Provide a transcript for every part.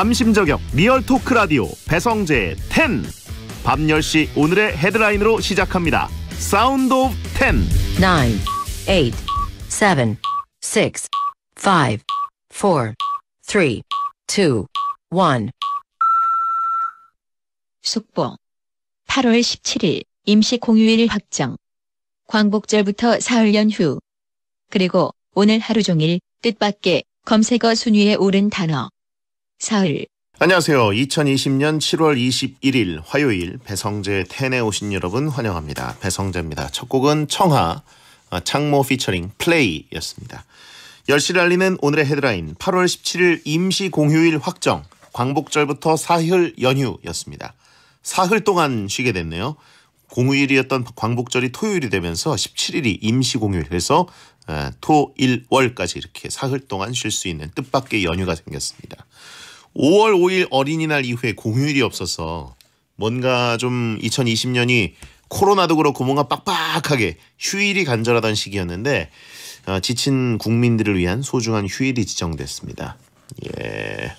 남심저격 리얼 토크 라디오 배성재 10. 밤 10시 오늘의 헤드라인으로 시작합니다. 사운드 오브 10. 9, 8, 7, 6, 5, 4, 3, 2, 1. 숙보 8월 17일 임시 공휴일 확정. 광복절부터 사흘 연휴. 그리고 오늘 하루 종일 뜻밖의 검색어 순위에 오른 단어 사 안녕하세요. 2020년 7월 21일 화요일 배성재 텐에 오신 여러분 환영합니다. 배성재입니다. 첫 곡은 청하 어, 창모 피처링 플레이였습니다. 10시를 알리는 오늘의 헤드라인 8월 17일 임시 공휴일 확정 광복절부터 사흘 연휴였습니다. 사흘 동안 쉬게 됐네요. 공휴일이었던 광복절이 토요일이 되면서 17일이 임시 공휴일 그래서 어, 토, 일, 월까지 이렇게 사흘 동안 쉴 수 있는 뜻밖의 연휴가 생겼습니다. 5월 5일 어린이날 이후에 공휴일이 없어서 뭔가 좀 2020년이 코로나도 그렇고 뭔가 빡빡하게 휴일이 간절하던 시기였는데 어, 지친 국민들을 위한 소중한 휴일이 지정됐습니다. 예.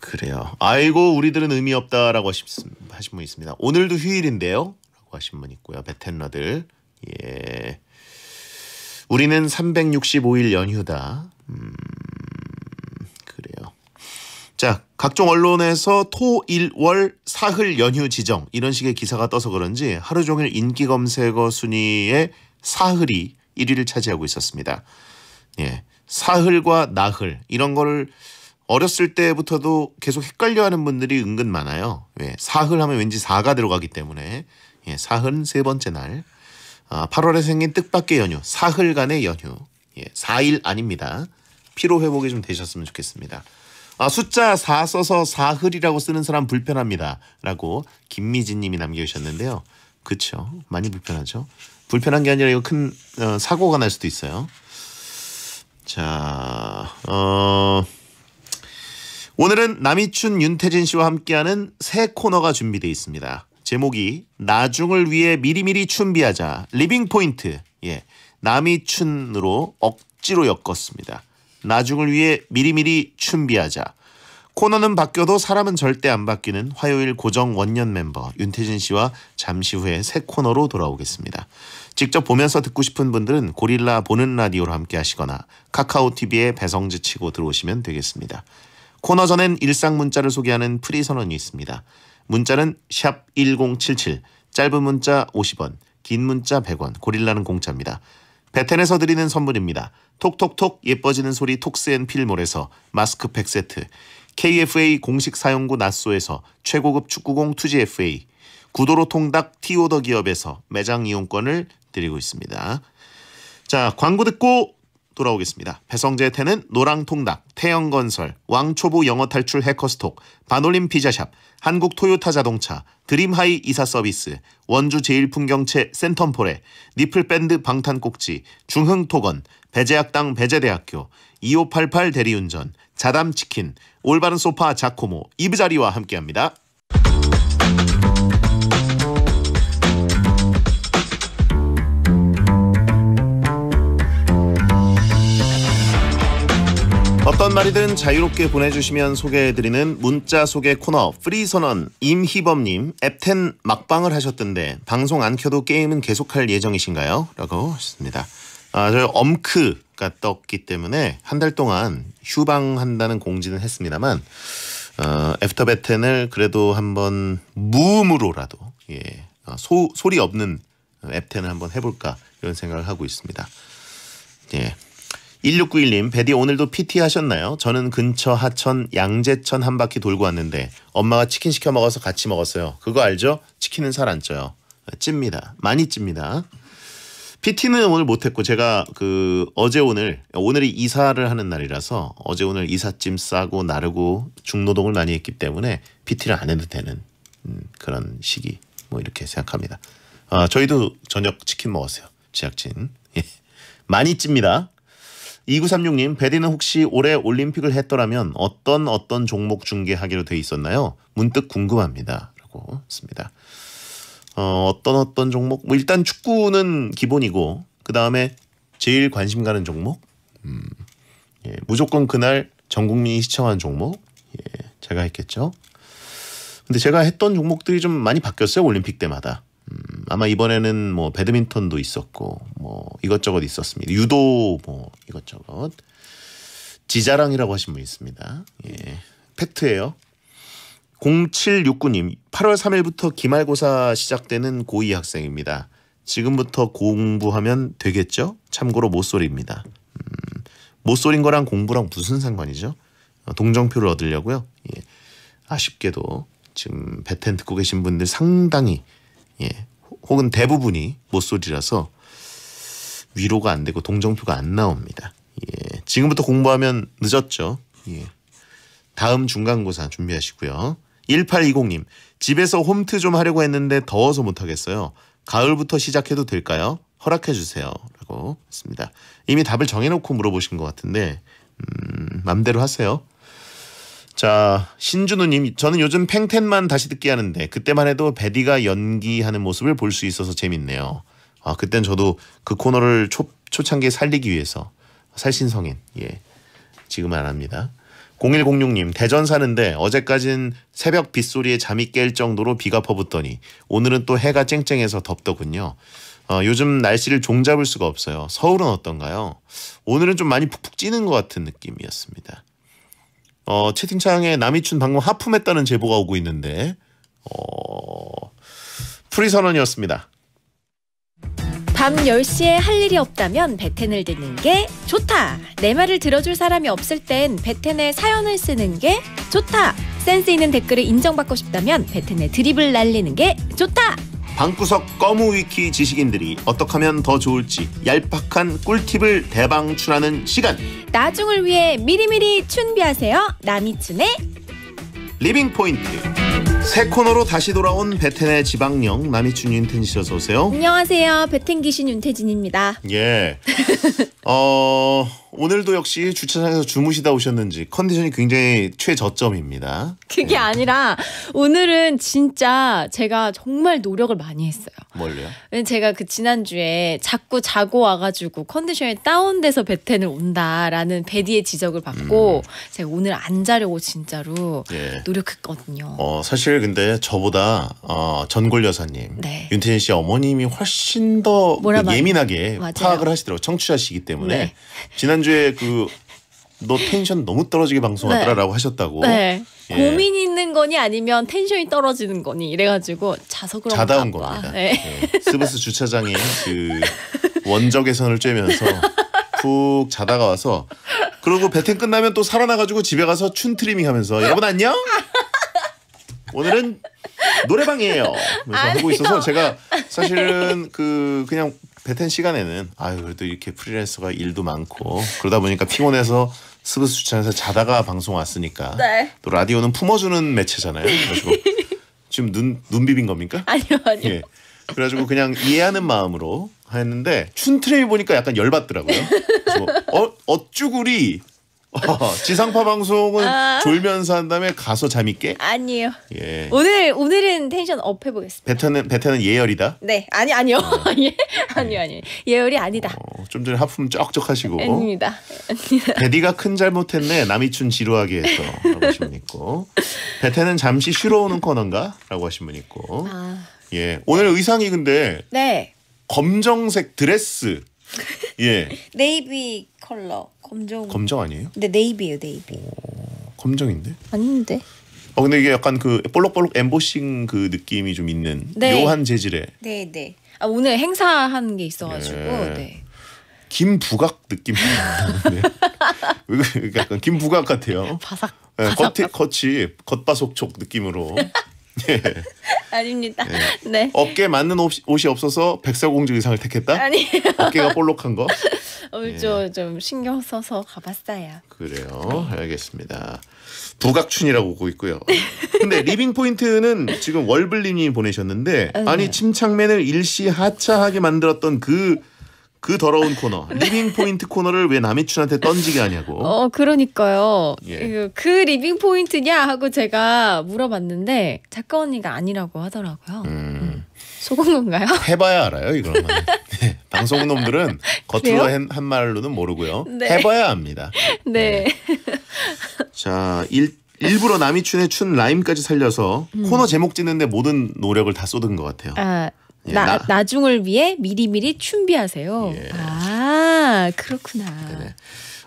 그래요. 아이고 우리들은 의미 없다라고 하신, 하신 분 있습니다. 오늘도 휴일인데요. 라고 하신 분 있고요. 베텐러들. 예. 우리는 365일 연휴다. 음. 자, 각종 언론에서 토, 일, 월, 사흘 연휴 지정 이런 식의 기사가 떠서 그런지 하루 종일 인기 검색어 순위에 사흘이 1위를 차지하고 있었습니다. 예. 사흘과 나흘 이런 걸 어렸을 때부터도 계속 헷갈려하는 분들이 은근 많아요. 예, 사흘 하면 왠지 사가 들어가기 때문에 예, 사흘 세 번째 날, 아, 8월에 생긴 뜻밖의 연휴, 사흘간의 연휴, 예, 4일 아닙니다. 피로 회복이 좀 되셨으면 좋겠습니다. 아, 숫자 4 써서 사흘이라고 쓰는 사람 불편합니다. 라고 김미진 님이 남겨주셨는데요. 그쵸. 많이 불편하죠. 불편한 게 아니라 이거 큰 어, 사고가 날 수도 있어요. 자, 어, 오늘은 남이춘 윤태진 씨와 함께하는 새 코너가 준비되어 있습니다. 제목이 나중을 위해 미리미리 준비하자 리빙 포인트. 예. 남이춘으로 억지로 엮었습니다. 나중을 위해 미리미리 준비하자. 코너는 바뀌어도 사람은 절대 안 바뀌는 화요일 고정 원년 멤버 윤태진 씨와 잠시 후에 새 코너로 돌아오겠습니다. 직접 보면서 듣고 싶은 분들은 고릴라 보는 라디오로 함께 하시거나 카카오 TV에 배성지 치고 들어오시면 되겠습니다. 코너 전엔 일상 문자를 소개하는 프리 선언이 있습니다. 문자는 샵 1077, 짧은 문자 50원, 긴 문자 100원, 고릴라는 공짜입니다. 베텐에서 드리는 선물입니다. 톡톡톡 예뻐지는 소리 톡스앤필몰에서 마스크팩 세트 KFA 공식 사용구 낫소에서 최고급 축구공 투지 FA 구도로 통닭 티오더 기업에서 매장 이용권을 드리고 있습니다. 자 광고 듣고 돌아오겠습니다. 배성재 태는 노랑통닭, 태영건설, 왕초보 영어탈출 해커스톡, 반올림 피자샵, 한국토요타자동차, 드림하이 이사서비스, 원주제일풍경채 센텀폴에, 니플밴드 방탄꼭지, 중흥토건, 배재학당 배재대학교, 2588 대리운전, 자담치킨, 올바른 소파 자코모, 이브자리와 함께합니다. 말이든 자유롭게 보내주시면 소개해드리는 문자 소개 코너 프리선언 임희범님 앱텐 막방을 하셨던데 방송 안 켜도 게임은 계속할 예정이신가요? 라고 하셨습니다. 아, 저희 엄크가 떴기 때문에 한 달 동안 휴방한다는 공지는 했습니다만 어, 애프터베텐을 그래도 한번 무음으로라도 예, 어, 소, 소리 없는 앱텐을 한번 해볼까 이런 생각을 하고 있습니다. 예. 1691님, 배디 오늘도 PT 하셨나요? 저는 근처 하천 양재천 한 바퀴 돌고 왔는데 엄마가 치킨 시켜 먹어서 같이 먹었어요. 그거 알죠? 치킨은 살 안 쪄요. 찝니다. 많이 찝니다. PT는 오늘 못했고 제가 그 어제 오늘 오늘이 이사를 하는 날이라서 어제 오늘 이삿짐 싸고 나르고 중노동을 많이 했기 때문에 PT를 안 해도 되는 음, 그런 시기 뭐 이렇게 생각합니다. 아, 저희도 저녁 치킨 먹었어요. 제작진 예. 많이 찝니다. 2936님, 베디는 혹시 올해 올림픽을 했더라면 어떤 어떤 종목 중계하기로 돼 있었나요? 문득 궁금합니다. 라고 씁니다. 어, 어떤 어떤 종목? 뭐 일단 축구는 기본이고, 그 다음에 제일 관심 가는 종목? 음, 예, 무조건 그날 전 국민이 시청한 종목? 예, 제가 했겠죠. 근데 제가 했던 종목들이 좀 많이 바뀌었어요. 올림픽 때마다. 아마 이번에는 뭐 배드민턴도 있었고 뭐 이것저것 있었습니다. 유도 뭐 이것저것 지자랑이라고 하신 분 있습니다. 예. 팩트예요. 0769님 8월 3일부터 기말고사 시작되는 고2 학생입니다. 지금부터 공부하면 되겠죠? 참고로 모쏠입니다. 음, 모쏠인 거랑 공부랑 무슨 상관이죠? 어, 동정표를 얻으려고요. 예. 아쉽게도 지금 배텐 듣고 계신 분들 상당히 예, 혹은 대부분이 모쏠이라서 위로가 안 되고 동정표가 안 나옵니다. 예, 지금부터 공부하면 늦었죠. 예. 다음 중간고사 준비하시고요. 1820님, 집에서 홈트 좀 하려고 했는데 더워서 못하겠어요. 가을부터 시작해도 될까요? 허락해주세요. 라고 했습니다. 이미 답을 정해놓고 물어보신 것 같은데, 음, 맘대로 하세요. 자, 신준우님, 저는 요즘 팽텐만 다시 듣기 하는데 그때만 해도 베디가 연기하는 모습을 볼 수 있어서 재밌네요. 아, 그땐 저도 그 코너를 초, 초창기에 살리기 위해서 살신성인, 예, 지금은 안 합니다. 0106님, 대전 사는데 어제까진 새벽 빗소리에 잠이 깰 정도로 비가 퍼붓더니 오늘은 또 해가 쨍쨍해서 덥더군요. 어, 요즘 날씨를 종잡을 수가 없어요. 서울은 어떤가요? 오늘은 좀 많이 푹푹 찌는 것 같은 느낌이었습니다. 어, 채팅창에 남이춘 방금 하품했다는 제보가 오고 있는데 어, 프리선언이었습니다. 밤 10시에 할 일이 없다면 베텐을 듣는 게 좋다. 내 말을 들어줄 사람이 없을 땐 베텐의 사연을 쓰는 게 좋다. 센스 있는 댓글을 인정받고 싶다면 베텐의 드립을 날리는 게 좋다. 방구석 거무위키 지식인들이 어떻게 하면 더 좋을지 얄팍한 꿀팁을 대방출하는 시간 나중을 위해 미리미리 준비하세요 나미춘의 리빙 포인트 새 코너로 다시 돌아온 베텐의 지방령 나미춘 윤태진 씨 어서 오세요 안녕하세요 베텐 귀신 윤태진입니다 예 어... 오늘도 역시 주차장에서 주무시다 오셨는지 컨디션이 굉장히 최저점입니다. 그게 네. 아니라 오늘은 진짜 제가 정말 노력을 많이 했어요. 뭘요? 제가 그 지난주에 자꾸 자고 와가지고 컨디션이 다운돼서 베텐을 온다라는 베디의 지적을 받고 음. 제가 오늘 안 자려고 진짜로 예. 노력했거든요. 어, 사실 근데 저보다 어, 전골 여사님, 네. 윤태진 씨 어머님이 훨씬 더그 예민하게 맞아요. 파악을 하시더라고요. 청취하시기 때문에. 네. 지난주에 그너 텐션 너무 떨어지게 방송하더라라고 네. 하셨다고. 네. 예. 고민 있는 거니 아니면 텐션이 떨어지는 거니 이래가지고 자서 그런 자다 온 겁니다. 네. 네. 스브스 주차장에 그 원적외선을 쬐면서 푹 자다가 와서 그리고 배팅 끝나면 또 살아나가지고 집에 가서 춘 트리밍 하면서 여러분 안녕. 오늘은 노래방이에요. 그래서 하고 있어서 제가 사실은 그 그냥 배텐 시간에는 아유 그래도 이렇게 프리랜서가 일도 많고 그러다 보니까 피곤해서 스브스 추천해서 자다가 방송 왔으니까 네. 또 라디오는 품어주는 매체잖아요. 그래가지고 지금 눈 눈 비빈 겁니까? 아니요 아니요. 예. 그래가지고 그냥 이해하는 마음으로 했는데 춘트레이 보니까 약간 열받더라고요. 그래서 어 어쭈구리 어, 지상파 방송은 아. 졸면서 한 다음에 가서 잠이 깨? 아니요. 예. 오늘 오늘은 텐션 업 해보겠습니다. 베타는 베타는 예열이다. 네, 아니 아니요, 예, 아니 아니 예열이 아니다. 어, 좀 전에 하품 쩍쩍 하시고. 아닙니다. 베디가 큰 잘못했네. 남이춘 지루하게 했어라고 하신 분 있고, 베타는 잠시 쉬러 오는 코너인가라고 하신 분 있고. 아. 예, 오늘 의상이 근데 네. 검정색 드레스. 예. 네이비 컬러. 검정. 검정 아니에요? 근 네, 네이비예요, 네이비. 오, 어, 검정인데? 아닌데. 어 근데 이게 약간 그 볼록볼록 엠보싱 그 느낌이 좀 있는 네. 묘한 재질의. 네, 네. 아 오늘 행사하는 게 있어가지고. 네. 네. 김부각 느낌. 네. 그 약간 김부각 같아요. 바삭. 네, 바삭, 겉이 겉이 겉바속촉 느낌으로. 예. 아닙니다. 예. 네. 어깨 맞는 옷, 옷이 없어서 백설공주 의상을 택했다? 아니에요. 어깨가 볼록한 거? 어, 저, 예. 좀 신경 써서 가봤어요. 그래요. 알겠습니다. 부각춘이라고 보고 있고요. 근데 리빙 포인트는 지금 월블님이 보내셨는데 어, 네. 아니 침착맨을 일시 하차하게 만들었던 그그 더러운 코너 네. 리빙 포인트 코너를 왜 남이춘한테 던지게 하냐고. 어 그러니까요. 예. 그 리빙 포인트냐 하고 제가 물어봤는데 작가 언니가 아니라고 하더라고요. 음. 음. 속은 건가요? 해봐야 알아요 이거 는 네. 방송 놈들은 겉으로 한, 한, 말로는 모르고요. 네. 해봐야 합니다 네. 네. 자 일. 일부러 남이춘의 춘 라임까지 살려서 음. 코너 제목 짓는데 모든 노력을 다 쏟은 것 같아요. 아, 예, 나, 나, 나중을 위해 미리미리 준비하세요. 예. 아 그렇구나. 네네.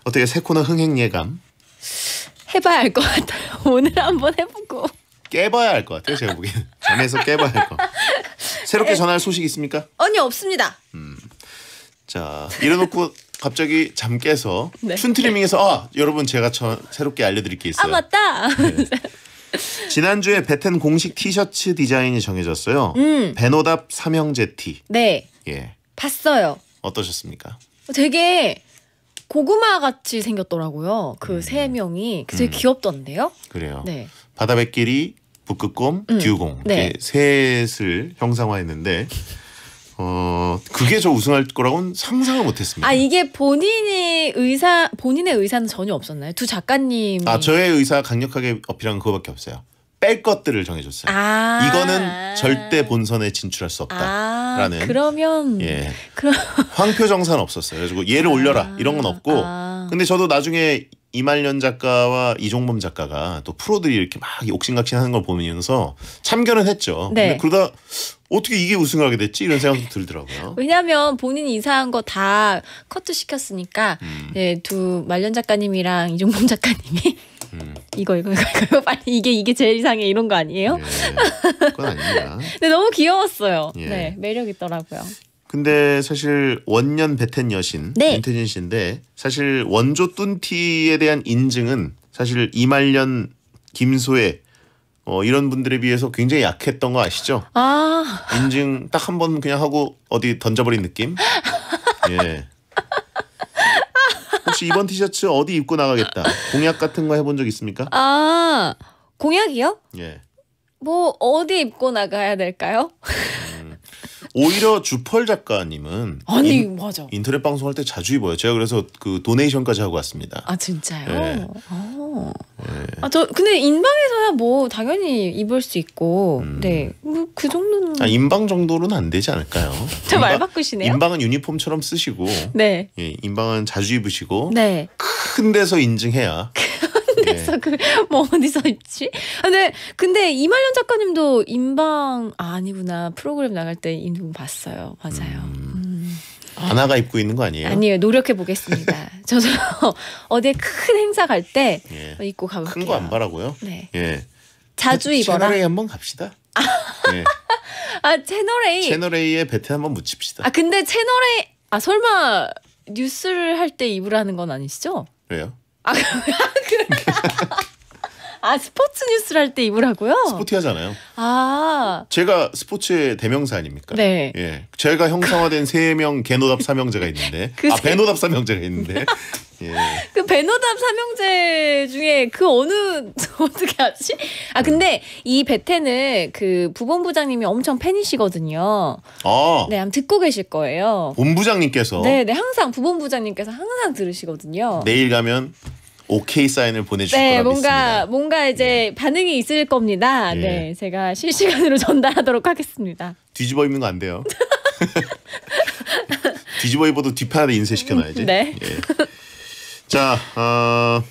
어떻게 새 코너 흥행 예감? 해봐야 할 것 같아요. 오늘 한번 해보고. 깨봐야 할 것 같아요. 제가 보기에는. 잠에서 깨봐야 할 것. 새롭게 네. 전할 소식 있습니까? 아니 없습니다. 음. 자 일어놓고 갑자기 잠 깨서 네. 춘 트리밍에서 아 여러분 제가 저, 새롭게 알려드릴 게 있어요. 아 맞다. 네. 지난주에 베텐 공식 티셔츠 디자인이 정해졌어요. 음. 베노답 삼형제 티. 네. 예. 봤어요. 어떠셨습니까? 어, 되게 고구마 같이 생겼더라고요. 그세 음. 명이 되게 음. 귀엽던데요. 그래요. 네. 바다뱃길이 북극곰, 음. 듀공 네. 셋을 형상화했는데 어 그게 저 우승할 거라고는 상상을 못했습니다. 아 이게 본인이 의사 본인의 의사는 전혀 없었나요? 두 작가님. 아 저의 의사 강력하게 어필한 그거밖에 없어요. 뺄 것들을 정해줬어요. 아 이거는 절대 본선에 진출할 수 없다라는. 아 그러면 예. 그럼 황표정산 없었어요. 그래서 얘를 올려라 아 이런 건 없고. 아. 근데 저도 나중에 이말년 작가와 이종범 작가가 또 프로들이 이렇게 막 옥신각신하는 걸 보면서 참견을 했죠. 네. 근데 그러다 어떻게 이게 우승하게 됐지 이런 생각도 들더라고요. 왜냐하면 본인이 이사한 거 다 커트 시켰으니까 음. 네, 두 말년 작가님이랑 이종범 작가님이 음. 이거 이거 이거 이거 빨리 이게 이게 제일 이상해 이런 거 아니에요? 네, 그건 아닙니다. 근데 너무 귀여웠어요. 예. 네 매력 있더라고요. 근데 사실 원년 베텐 여신 네. 윤태진 씨인데 사실 원조 뚠티에 대한 인증은 사실 이말년 김소혜 어, 이런 분들에 비해서 굉장히 약했던 거 아시죠? 아. 인증 딱 한 번 그냥 하고 어디 던져버린 느낌? 예. 혹시 이번 티셔츠 어디 입고 나가겠다 공약 같은 거 해본 적 있습니까? 아 공약이요? 예. 뭐 어디 입고 나가야 될까요? 오히려 주펄 작가님은 아니 인, 맞아 인터넷 방송할 때 자주 입어요. 제가 그래서 그 도네이션까지 하고 왔습니다. 아 진짜요? 네. 아. 네. 예. 아저 근데 인방에서야 뭐 당연히 입을 수 있고 음. 네그 뭐 정도는 아, 인방 정도로는 안 되지 않을까요? 저 말 바꾸시네요. 인방은 유니폼처럼 쓰시고 네 예, 인방은 자주 입으시고 네. 큰 데서 인증해야. 해석을 그, 뭐 어디서 입지? 근데 근데 이말년 작가님도 인방 아, 니구나 프로그램 나갈 때 인분 봤어요. 맞아요. 음. 음. 아나가 어. 입고 있는 거 아니에요? 아니에요. 노력해 보겠습니다. 저도 어디큰 행사 갈때 예. 입고 가볼게요. 큰 거 안 바라고요. 네. 예. 자주 입어라. 채널 A 한번 갑시다. 아, 네. 아 채널 A. 채널 A에 베트 한번 묻힙시다. 아 근데 채널 A 아 설마 뉴스를 할 때 입으라는 건 아니시죠? 왜요? 아, 그래. 아, 아 스포츠 뉴스를 할 때 입으라고요? 스포티하잖아요. 아 제가 스포츠의 대명사 아닙니까? 네. 예, 제가 형상화된 세 명 개노답 삼형제가 있는데 그아 배노답 삼형제가 있는데 예. 그 배노답 삼형제 중에 그 어느 어떻게 아지아 근데 이 베테는 그 부본부장님이 엄청 팬이시거든요. 아. 네, 아마 듣고 계실 거예요. 본부장님께서. 네, 네 항상 부본부장님께서 항상 들으시거든요. 내일 가면 오케이 사인을 보내주실 네, 거라 뭔가, 믿습니다. 뭔가 이제 예. 반응이 있을 겁니다. 예. 네, 제가 실시간으로 전달하도록 하겠습니다. 뒤집어 입는 거 안 돼요. 뒤집어 입어도 뒷판에 인쇄시켜놔야지. 네. 예. 자, 어,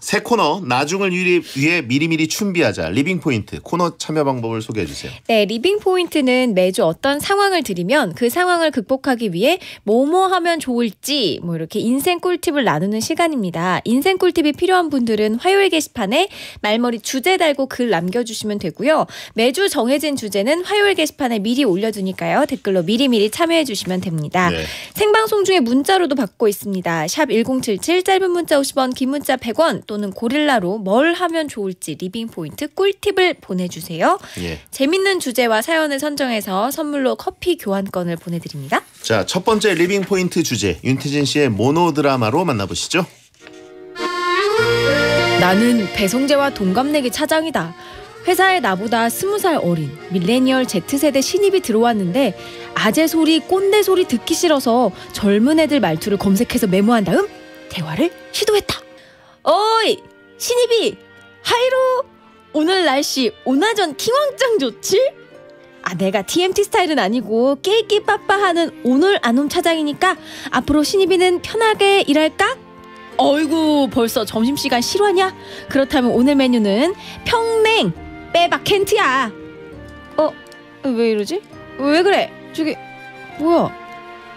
새 코너 나중을 위해 미리미리 준비하자 리빙 포인트 코너 참여 방법을 소개해 주세요. 네, 리빙 포인트는 매주 어떤 상황을 드리면 그 상황을 극복하기 위해 뭐뭐 하면 좋을지 뭐 이렇게 인생 꿀팁을 나누는 시간입니다. 인생 꿀팁이 필요한 분들은 화요일 게시판에 말머리 주제 달고 글 남겨주시면 되고요. 매주 정해진 주제는 화요일 게시판에 미리 올려두니까요. 댓글로 미리미리 참여해 주시면 됩니다. 네. 생방송 중에 문자로도 받고 있습니다. 샵1077 짧은 문자 50원, 긴 문자 100원 또는 고릴라로 뭘 하면 좋을지 리빙 포인트 꿀팁을 보내주세요. 예. 재밌는 주제와 사연을 선정해서 선물로 커피 교환권을 보내드립니다. 자, 첫 번째 리빙 포인트 주제 윤태진 씨의 모노드라마로 만나보시죠. 나는 배성재와 동갑내기 차장이다. 회사에 나보다 스무 살 어린 밀레니얼 Z세대 신입이 들어왔는데 아재 소리 꼰대 소리 듣기 싫어서 젊은 애들 말투를 검색해서 메모한 다음 대화를 시도했다. 어이 신입이 하이로 오늘 날씨 오나전 킹왕짱 좋지? 아 내가 TMT 스타일은 아니고 끼끼 빠빠하는 오늘 안옴 차장이니까 앞으로 신입이는 편하게 일할까? 어이구 벌써 점심시간 실화냐? 그렇다면 오늘 메뉴는 평냉 빼박 캔트야 어? 왜 이러지? 왜 그래? 저기 뭐야?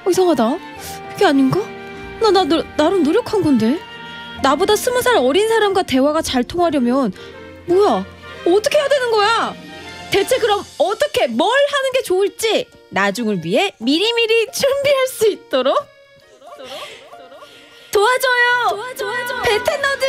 이상하다 그게 아닌가? 나, 나, 나 나름 노력한 건데. 나보다 스무 살 어린 사람과 대화가 잘 통하려면 뭐야 어떻게 해야 되는 거야? 대체 그럼 어떻게 뭘 하는 게 좋을지 나중을 위해 미리미리 준비할 수 있도록 도와줘요. 도와줘요. 베테너드.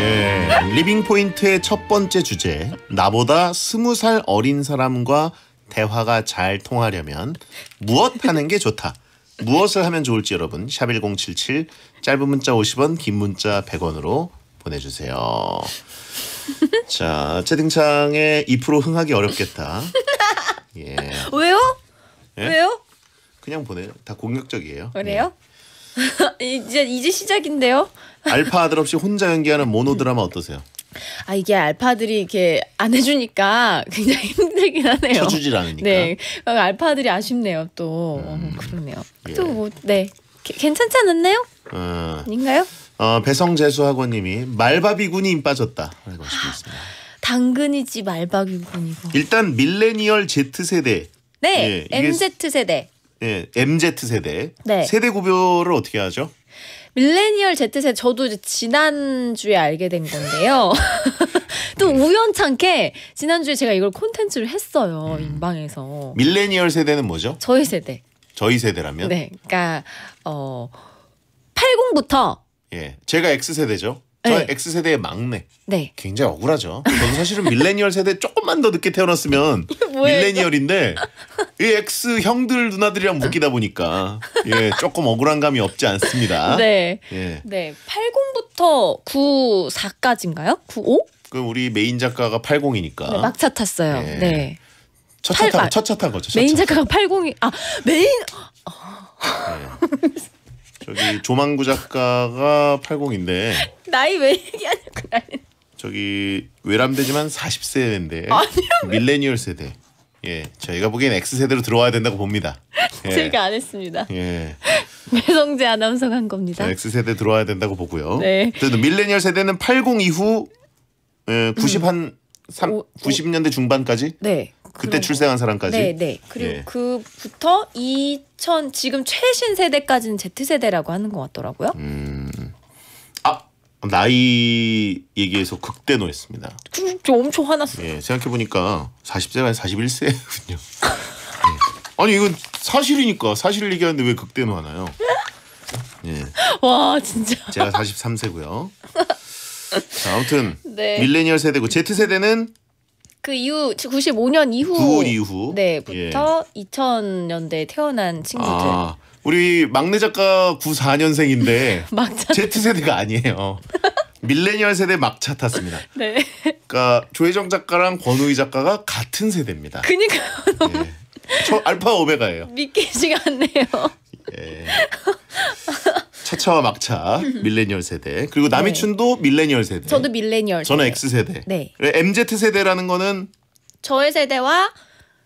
예, 리빙 포인트의 첫 번째 주제 나보다 스무 살 어린 사람과 대화가 잘 통하려면 무엇 하는 게 좋다. 무엇을 하면 좋을지 여러분 샵1077 짧은 문자 50원 긴 문자 100원으로 보내주세요. 자 채팅창에 2% 흥하기 어렵겠다. 예. 왜요? 예? 왜요? 그냥 보내다 공격적이에요. 그래요? 예. 이제 이제 시작인데요. 알파 아들 없이 혼자 연기하는 모노 드라마 어떠세요? 아 이게 알파들이 이렇게 안 해주니까 굉장히 힘들긴 하네요. 쳐주질 않으니까. 네, 알파들이 아쉽네요. 또 음. 어, 음. 그러네요. 예. 또뭐네 괜찮지 않았나요? 어. 아닌가요? 어, 배성재수학원님이 말바비군이 임 빠졌다. 라고 하셨습니다. 아, 당근이지 말바비군이고. 일단 밀레니얼 네, 예, Z 세대. 네, 예, MZ 세대. 예, MZ 세대. 네. 세대 구별을 어떻게 하죠? 밀레니얼 Z세대 저도 이제 지난주에 알게 된 건데요. 또 네. 우연찮게 지난주에 제가 이걸 콘텐츠를 했어요. 음. 인방에서. 밀레니얼 세대는 뭐죠? 저희 세대. 저희 세대라면? 네. 그러니까 어 80부터 예. 제가 X세대죠. 저희 네. X 세대의 막내. 네. 굉장히 억울하죠. 저도 사실은 밀레니얼 세대 조금만 더 늦게 태어났으면 밀레니얼인데 이 X 형들 누나들이랑 묶이다 보니까 예 조금 억울한 감이 없지 않습니다. 네. 예. 네. 80부터 94까지인가요? 95? 그럼 우리 메인 작가가 80이니까. 네, 막차 탔어요. 예. 네. 첫차 타고 아, 첫차 탄거 메인 작가가 80이 아 메인. 네. 저기 조망구 작가가 80인데 나이 왜 얘기하냐고 나 저기 외람되지만 40세인데 밀레니얼 세대. 예, 저희가 보기엔 X 세대로 들어와야 된다고 봅니다. 예. 제가 안 했습니다. 예. 배성재 아나운서가 한 겁니다. X 세대 들어와야 된다고 보고요. 네. 그래도 밀레니얼 세대는 80 이후 90한 음. 90년대 중반까지 네. 그때 출생한 사람까지. 네, 네. 그리고 예. 그부터 2000 지금 최신 세대까지는 Z 세대라고 하는 것 같더라고요. 음. 아 나이 얘기에서 극대노했습니다. 저 엄청 화났어요. 예, 생각해 보니까 40세가 41세군요. 예. 아니 이건 사실이니까 사실을 얘기하는데 왜 극대노하나요? 예. 와 진짜. 제가 43세고요. 자, 아무튼 네. 밀레니얼 세대고 Z 세대는 그 이후 95년 이후 9월 이후 네부터 예. 2000년대 태어난 친구들. 아, 우리 막내 작가 94년생인데 Z 세대가 아니에요. 밀레니얼 세대 막차 탔습니다. 네. 그러니까 조혜정 작가랑 권우희 작가가 같은 세대입니다. 그니까 예. 저 알파 오메가예요. 믿기지가 않네요. 예. 차차와 막차 밀레니얼 세대 그리고 남이춘도 네. 밀레니얼 세대. 저도 밀레니얼. 저는 X 세대. 네. MZ 세대라는 거는 저의 세대와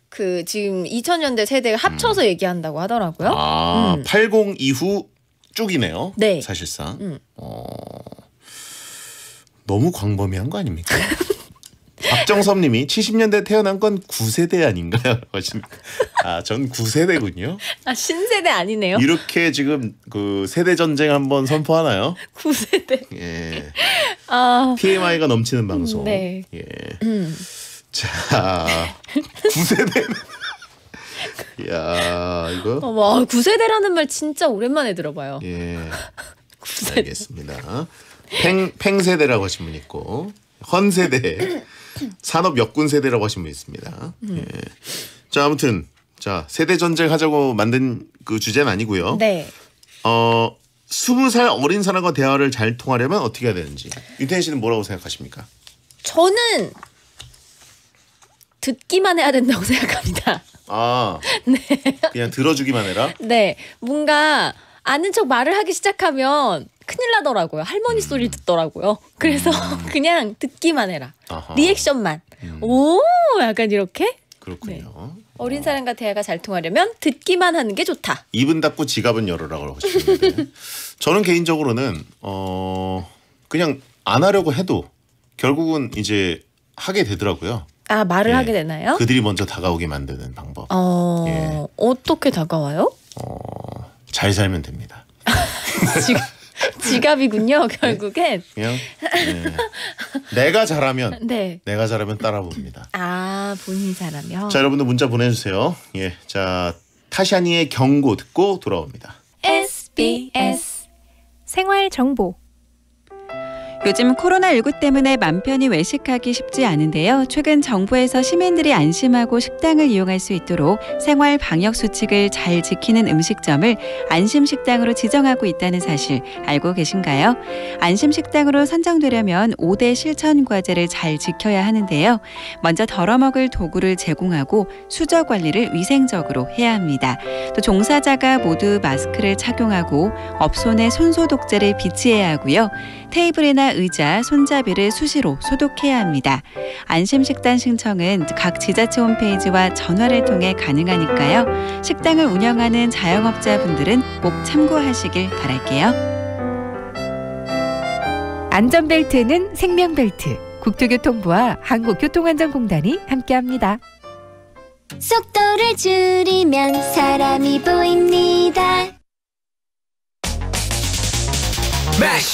그 지금 2000년대 세대를 합쳐서 음. 얘기한다고 하더라고요. 아, 음. 80 이후 쭉이네요 네. 사실상. 음. 어... 너무 광범위한 거 아닙니까? 박정섭님이 70년대 태어난 건 9세대 아닌가요? 아전 9세대군요. 아 신세대 아니네요. 이렇게 지금 그 세대 전쟁 한번 선포하나요? 9세대. 예. 아... TMI가 넘치는 방송. 네. 예. 음. 자 9세대. 야 이거. 와 9세대라는 아, 말 진짜 오랜만에 들어봐요. 예. 9세대. 알겠습니다. 팽 팽세대라고 하신 분 있고 헌세대. 산업 역군 세대라고 하신 분이 있습니다. 음. 예. 자 아무튼 자 세대 전쟁 하자고 만든 그 주제는 아니고요. 네. 어 스무 살 어린 사람과 대화를 잘 통하려면 어떻게 해야 되는지 유태인 씨는 뭐라고 생각하십니까? 저는 듣기만 해야 된다고 생각합니다. 아, 네. 그냥 들어주기만 해라. 네, 뭔가 아는 척 말을 하기 시작하면 큰일 나더라고요. 할머니 음. 소리 듣더라고요. 그래서 음. 그냥 듣기만 해라. 아하. 리액션만. 음. 오, 약간 이렇게. 그렇군요. 네. 어. 어린 사람과 대화가 잘 통하려면 듣기만 하는 게 좋다. 입은 닫고 지갑은 열어라고 하고 싶은데 저는 개인적으로는 어 그냥 안 하려고 해도 결국은 이제 하게 되더라고요. 아 말을 예. 하게 되나요? 그들이 먼저 다가오게 만드는 방법. 어 예. 어떻게 다가와요? 어잘 살면 됩니다. 지금 지갑이군요 네. 결국엔. 그냥 네. 내가 잘하면 네. 내가 잘하면 따라 봅니다. 아 본인 잘하면. 자 여러분들 문자 보내주세요. 예, 자 타샤니의 경고 듣고 돌아옵니다. SBS 생활 정보. 요즘 코로나19 때문에 맘 편히 외식하기 쉽지 않은데요. 최근 정부에서 시민들이 안심하고 식당을 이용할 수 있도록 생활 방역 수칙을 잘 지키는 음식점을 안심 식당으로 지정하고 있다는 사실 알고 계신가요? 안심 식당으로 선정되려면 5대 실천 과제를 잘 지켜야 하는데요. 먼저 덜어먹을 도구를 제공하고 수저 관리를 위생적으로 해야 합니다. 또 종사자가 모두 마스크를 착용하고 업손에 손소독제를 비치해야 하고요. 테이블이나 의자, 손잡이를 수시로 소독해야 합니다. 안심식단 신청은 각 지자체 홈페이지와 전화를 통해 가능하니까요. 식당을 운영하는 자영업자분들은 꼭 참고하시길 바랄게요. 안전벨트는 생명벨트. 국토교통부와 한국교통안전공단이 함께합니다. 속도를 줄이면 사람이 보입니다. 매쉬.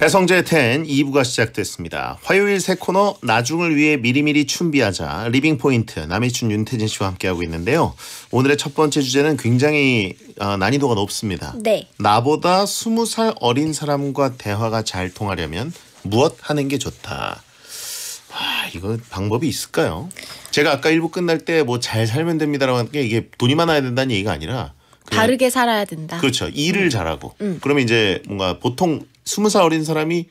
배성재의 텐 2부가 시작됐습니다. 화요일 새 코너 나중을 위해 미리미리 준비하자 리빙 포인트 남희춘 윤태진 씨와 함께하고 있는데요. 오늘의 첫 번째 주제는 굉장히 어, 난이도가 높습니다. 네. 나보다 20살 어린 사람과 대화가 잘 통하려면 무엇 하는 게 좋다. 아, 이거 방법이 있을까요? 제가 아까 1부 끝날 때 뭐 잘 살면 됩니다라고 하는 게 이게 돈이 많아야 된다는 얘기가 아니라 바르게 살아야 된다. 그렇죠. 일을 음. 잘하고. 음. 그러면 이제 뭔가 보통 2 0살 어린 사람이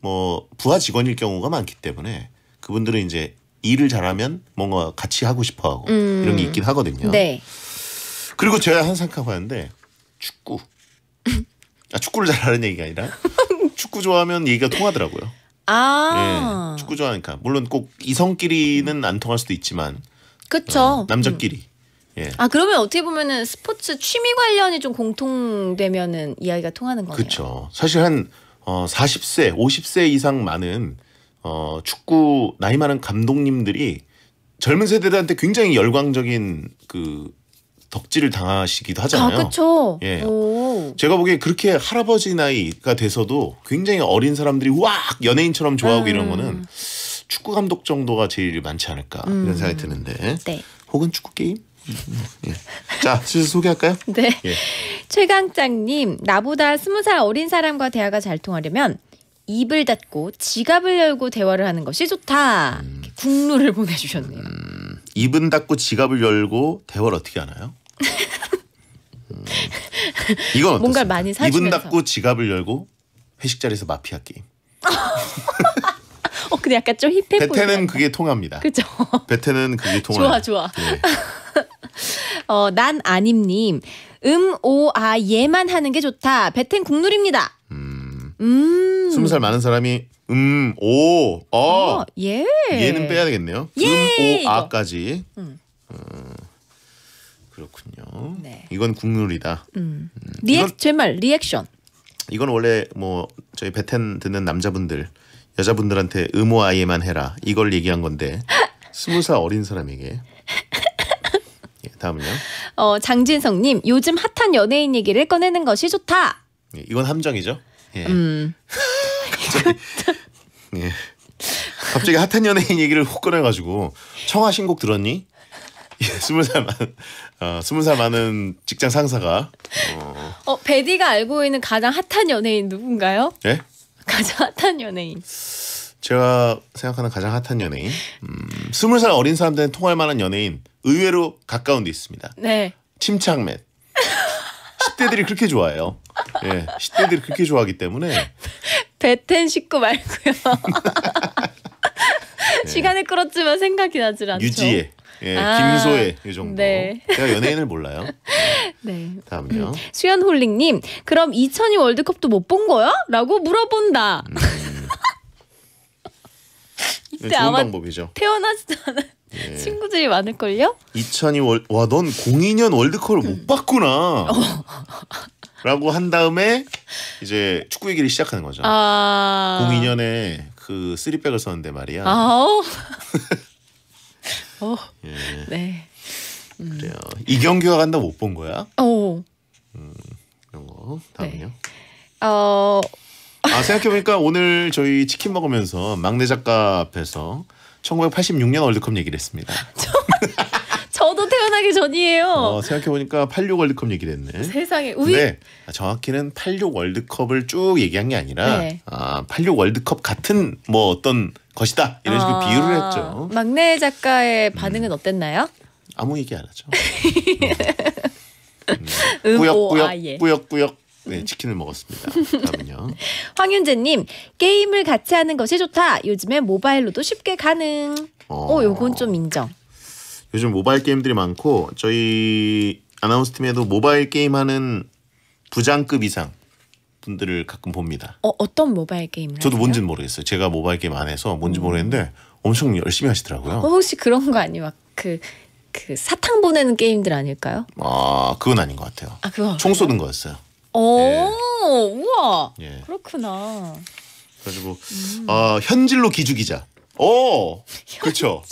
뭐 부하 직원일 경우가 많기 때문에 그분들은 이제 일을 잘하면 뭔가 같이 하고 싶어 하고 음. 이런 게 있긴 하거든요. 네. 그리고 제가 항상 하고 하는데 축구. 아, 축구를 잘하는 얘기가 아니라 축구 좋아하면 얘기가 통하더라고요. 아. 네, 축구 좋아하니까 물론 꼭 이성끼리는 안 통할 수도 있지만 그렇죠. 어, 남자끼리. 음. 예. 아 그러면 어떻게 보면은 스포츠 취미 관련이 좀 공통되면은 이야기가 통하는 거네요. 그렇죠. 사실 한 어, 40세, 50세 이상 많은 어, 축구 나이 많은 감독님들이 젊은 세대들한테 굉장히 열광적인 그 덕질을 당하시기도 아, 하잖아요. 아, 그렇죠. 예. 오. 제가 보기에 그렇게 할아버지 나이가 돼서도 굉장히 어린 사람들이 와 연예인처럼 좋아하고 음. 이런 거는 축구 감독 정도가 제일 많지 않을까 음. 이런 생각이 드는데. 네. 혹은 축구 게임? 예. 자, 주제 소개할까요? 네. 예. 최강장님, 나보다 스무 살 어린 사람과 대화가 잘 통하려면 입을 닫고 지갑을 열고 대화를 하는 것이 좋다. 음. 국룰을 보내주셨네요. 음, 입은 닫고 지갑을 열고 대화를 어떻게 하나요? 음, 이건 뭔가 많이 사주면서 입은 닫고 지갑을 열고 회식 자리에서 마피아 게임. 어 근데 약간 좀 힙해 보이는. 베테는 그게 통합니다. 그죠. 베테는 그게 통합. 좋아 좋아. 네. 어, 난 아님님. 음, 오, 아, 예만 하는 게 좋다. 배텐 국룰입니다. 음. 음. 스무 살 많은 사람이 음, 오, 어. 어 예. 얘는 빼야 되겠네요. 예. 음, 오, 예, 아까지. 음. 어, 그렇군요. 네. 이건 국룰이다. 음. 음 리액, 제말 리액션. 이건 원래 뭐 저희 베텐 듣는 남자분들 여자분들한테 음오 아예만 해라 이걸 얘기한 건데 스무 살 어린 사람에게 다음은요. 어, 장진성님 요즘 핫한 연예인 얘기를 꺼내는 것이 좋다. 예, 이건 함정이죠. 예. 음. 갑자기, 예. 갑자기 핫한 연예인 얘기를 혹 꺼내가지고 청아 신곡 들었니? 예, 스무 살많 어, 스무 살 많은 직장 상사가 어... 어 베디가 알고 있는 가장 핫한 연예인 누군가요? 예? 가장 핫한 연예인. 제가 생각하는 가장 핫한 연예인 음, 20살 어린 사람들은 통할 만한 연예인 의외로 가까운 데 있습니다. 네. 침착맨. 10대들이 그렇게 좋아해요. 예, 10대들이 그렇게 좋아하기 때문에 베텐 식구 말고요. 예. 시간을 끌었지만 생각이 나질 않죠. 유지혜. 예, 아, 김소혜 이 정도. 네. 제가 연예인을 몰라요. 네. 네. 다음요. 음, 수현 홀링님, 그럼 2002 월드컵도 못 본 거야? 라고 물어본다. 음. 이때 네, 좋은 아마 방법이죠. 태어나지도 않아 예. 친구들이 많을걸요? 2002 월, 와, 넌 02년 월드컵을 못 음. 봤구나. 어. 라고 한 다음에 이제 축구 얘기를 시작하는 거죠. 아... 02년에 그 쓰리백을 썼는데 말이야. 아오. 어? 어. 예. 네. 음. 그래요. 이경규가 간다 못 본 거야? 오. 어. 음, 이런 거 다음요. 네. 어아 생각해보니까 오늘 저희 치킨 먹으면서 막내 작가 앞에서 1986년 월드컵 얘기를 했습니다. 저도 태어나기 전이에요. 어, 생각해보니까 86 월드컵 얘기를 했네. 세상에. 우리... 근 네. 아, 정확히는 86 월드컵을 쭉 얘기한 게 아니라 네. 아, 86 월드컵 같은 뭐 어떤 것이다. 이런 식으로 아, 비유를 했죠. 막내 작가의 반응은 음. 어땠나요? 아무 얘기 안 하죠. 어. 음. 꾸역꾸역 아, 예. 꾸역꾸역 네, 치킨을 먹었습니다. 다음은요. 황윤재님 게임을 같이 하는 것이 좋다. 요즘에 모바일로도 쉽게 가능. 어. 어, 요건 좀 인정. 요즘 모바일 게임들이 많고 저희 아나운스 팀에도 모바일 게임하는 부장급 이상 분들을 가끔 봅니다. 어, 어떤 모바일 게임 저도 하세요? 뭔지는 모르겠어요. 제가 모바일 게임 안 해서 뭔지 음. 모르겠는데 엄청 열심히 하시더라고요. 어, 혹시 그런 거아니 막그 그 사탕 보내는 게임들 아닐까요? 아 그건 아닌 것 같아요. 아총 쏘는 거였어요. 오, 예. 우와. 예. 그렇구나. 그래고 음. 아, 어, 현질로 기죽이자. 오, 그렇죠.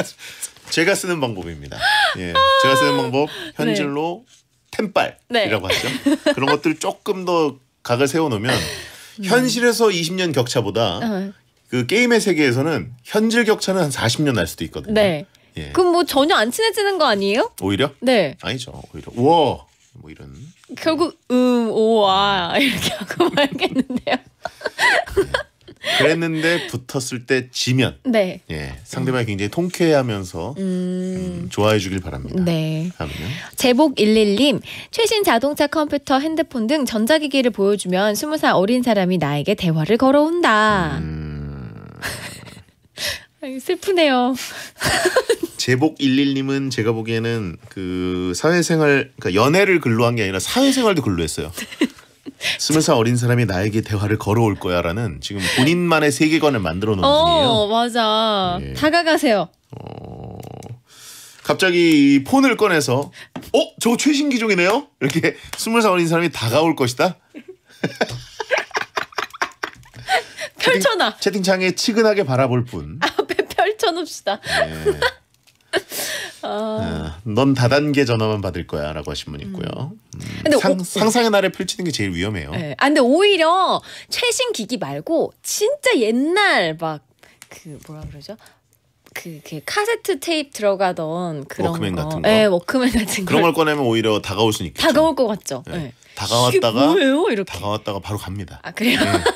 제가 쓰는 방법입니다. 예, 제가 쓰는 방법 네. 현질로 템빨이라고 네. 하죠. 그런 것들 조금 더 각을 세워놓으면 음. 현실에서 20년 격차보다 어. 그 게임의 세계에서는 현질 격차는 한 40년 날 수도 있거든요. 네. 예. 그럼 뭐 전혀 안 친해지는 거 아니에요? 오히려? 네. 아니죠. 오히려 우와 뭐 이런. 결국 음, 오와 아 이렇게 하고 말겠는데요. 그랬는데 붙었을 때 지면 네. 예, 상대방이 굉장히 통쾌하면서 음... 음, 좋아해 주길 바랍니다. 네. 제복 11님 최신 자동차, 컴퓨터, 핸드폰 등 전자기기를 보여주면 20살 어린 사람이 나에게 대화를 걸어온다. 음... 슬프네요. 제복 11님은 제가 보기에는 그 사회생활 그러니까 연애를 글로 한게 아니라 사회생활도 글로 했어요. 스물살 어린 사람이 나에게 대화를 걸어올 거야라는 지금 본인만의 세계관을 만들어 놓은 어, 분이에요. 맞아. 예. 다가가세요. 어... 갑자기 폰을 꺼내서 어 저거 최신 기종이네요. 이렇게 스물 살 어린 사람이 다가올 것이다. 펼쳐놔. 채팅창에 치근하게 바라볼 뿐. 아, 해봅시다. 네. 아. 아... 넌 다단계 전화만 받을 거야라고 하신 분 있고요. 음. 음. 근데 상, 오... 상상의 나를 펼치는 게 제일 위험해요. 네. 아 근데 오히려 최신 기기 말고 진짜 옛날 막 그 뭐라 그러죠? 그, 그 카세트 테이프 들어가던 그런 워크맨 거. 같은 네, 거. 네, 워크맨 같은 그런 걸, 걸 꺼내면 오히려 다가올 수 있겠죠. 다가올 것 같죠. 네. 네. 다가왔다가 뭐예요? 이렇게 다가왔다가 바로 갑니다. 아 그래요? 네.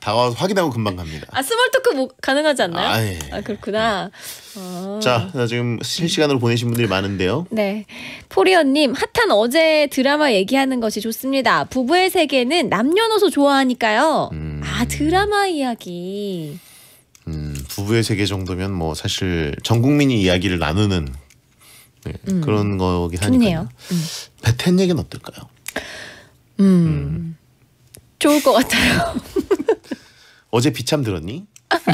다가와서 확인하고 금방 갑니다. 아 스몰 토크 뭐 가능하지 않나요? 아, 예. 아 그렇구나. 네. 어. 자 지금 실시간으로 보내신 분들이 많은데요. 네, 포리언님 핫한 어제 드라마 얘기하는 것이 좋습니다. 부부의 세계는 남녀노소 좋아하니까요. 음. 아 드라마 이야기. 음 부부의 세계 정도면 뭐 사실 전 국민이 이야기를 나누는 네, 음. 그런 거긴 하니까요. 음. 베텐 얘기는 어떨까요? 음. 음. 좋을 것 같아요. 어제 비참 들었니?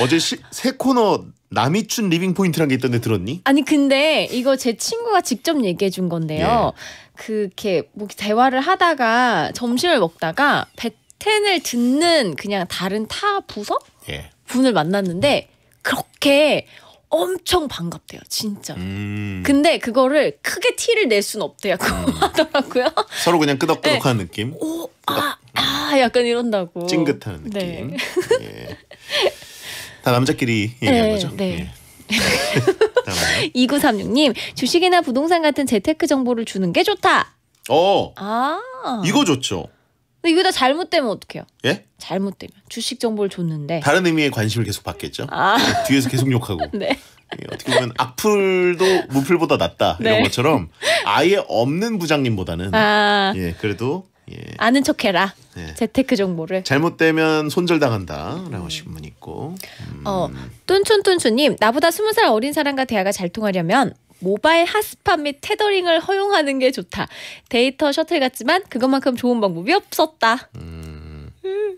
어제 시, 새 코너 남이춘 리빙 포인트란 게 있던데 들었니? 아니 근데 이거 제 친구가 직접 얘기해 준 건데요. 예. 그게뭐 대화를 하다가 점심을 먹다가 배텐을 듣는 그냥 다른 타 부서 예. 분을 만났는데 그렇게 엄청 반갑대요, 진짜. 음. 근데 그거를 크게 티를 낼 순 없대요. 그거 음. 하더라고요. 서로 그냥 네. 끄덕끄덕한 네. 느낌. 오, 아, 끄덕. 아, 아 약간 이런다고 찡긋하 네. 느낌. 네. 예. 다 남자끼리 얘기한 네, 거죠. 네. 예. 2936님 주식이나 부동산 같은 재테크 정보를 주는 게 좋다. 어. 아. 이거 좋죠. 근데 이거 다 잘못되면 어떡해요? 예? 잘못되면 주식 정보를 줬는데 다른 의미의 관심을 계속 받겠죠. 아. 예, 뒤에서 계속 욕하고. 네. 예, 어떻게 보면 악플도 무플보다 낫다 이런 네. 것처럼 아예 없는 부장님보다는 아. 예 그래도 예. 아는 척해라. 네. 재테크 정보를 잘못되면 손절당한다라고 신문 있고. 음. 어 뚠촌뚠촌님 나보다 스무 살 어린 사람과 대화가 잘 통하려면 모바일 핫스팟 및 테더링을 허용하는 게 좋다. 데이터 셔틀 같지만 그것만큼 좋은 방법이 없었다. 음.